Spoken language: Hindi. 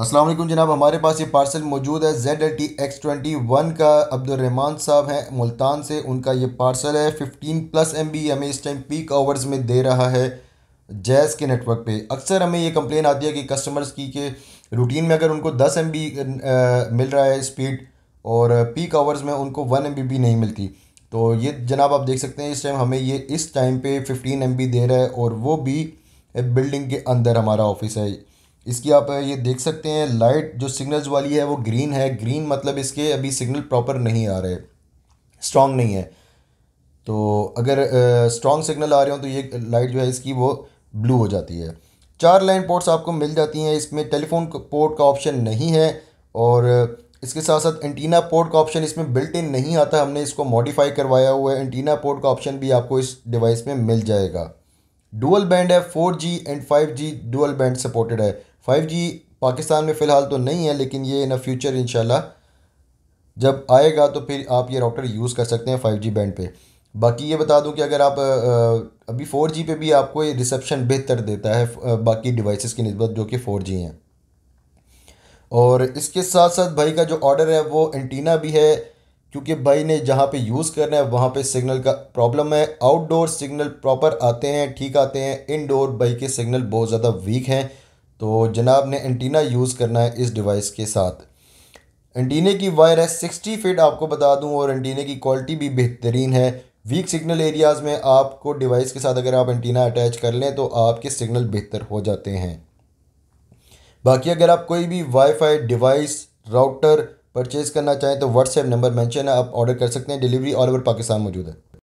असलम जनाब हमारे पास ये पार्सल मौजूद है Z L T X twenty one का अब्दुलरहमान साहब हैं मुल्तान से उनका ये पार्सल है फिफ्टीन प्लस एम बी हमें इस टाइम पीक आवर्स में दे रहा है जैज़ के नेटवर्क पे अक्सर हमें ये कंप्लेन आती है कि कस्टमर्स की के रूटीन में अगर उनको दस एम बी मिल रहा है स्पीड और पीक आवर्स में उनको वन एम बी भी नहीं मिलती तो ये जनाब आप देख सकते हैं इस टाइम हमें ये इस टाइम पर फिफ्टीन एम बी दे रहा है और वो भी बिल्डिंग के अंदर हमारा ऑफिस है इसकी आप ये देख सकते हैं लाइट जो सिग्नल्स वाली है वो ग्रीन है ग्रीन मतलब इसके अभी सिग्नल प्रॉपर नहीं आ रहे स्ट्रॉन्ग नहीं है तो अगर स्ट्रॉन्ग सिग्नल आ रहे हो तो ये लाइट जो है इसकी वो ब्लू हो जाती है चार लाइन पोर्ट्स आपको मिल जाती हैं इसमें टेलीफोन पोर्ट का ऑप्शन नहीं है और इसके साथ साथ एंटीना पोर्ट का ऑप्शन इसमें बिल्ट इन नहीं आता हमने इसको मॉडिफाई करवाया हुआ है एंटीना पोर्ट का ऑप्शन भी आपको इस डिवाइस में मिल जाएगा डुअल बैंड है four G and five G dual band supported है फाइव जी पाकिस्तान में फ़िलहाल तो नहीं है लेकिन ये इन फ्यूचर इन जब आएगा तो फिर आप ये राउटर यूज़ कर सकते हैं फाइव जी बैंड पे बाकी ये बता दूं कि अगर आप अभी फ़ोर जी पे भी आपको ये रिसेप्शन बेहतर देता है बाकी डिवाइसेस की नस्बत जो कि फ़ोर जी हैं और इसके साथ साथ भाई का जो ऑर्डर है वो एंटीना भी है क्योंकि भाई ने जहाँ पे यूज़ करना है वहाँ पे सिग्नल का प्रॉब्लम है आउटडोर सिग्नल प्रॉपर आते हैं ठीक आते हैं इनडोर भाई के सिग्नल बहुत ज़्यादा वीक हैं तो जनाब ने एंटीना यूज़ करना है इस डिवाइस के साथ एंटीने की वायर है सिक्सटी फिट आपको बता दूं और एंटीने की क्वालिटी भी बेहतरीन है वीक सिग्नल एरियाज़ में आपको डिवाइस के साथ अगर आप एंटीना अटैच कर लें तो आपके सिग्नल बेहतर हो जाते हैं बाकी अगर आप कोई भी वाईफाई डिवाइस राउटर परचेज़ करना चाहें तो व्हाट्सएप नंबर मेंशन है आप ऑर्डर कर सकते हैं डिलीवरी ऑल ओवर पाकिस्तान मौजूद है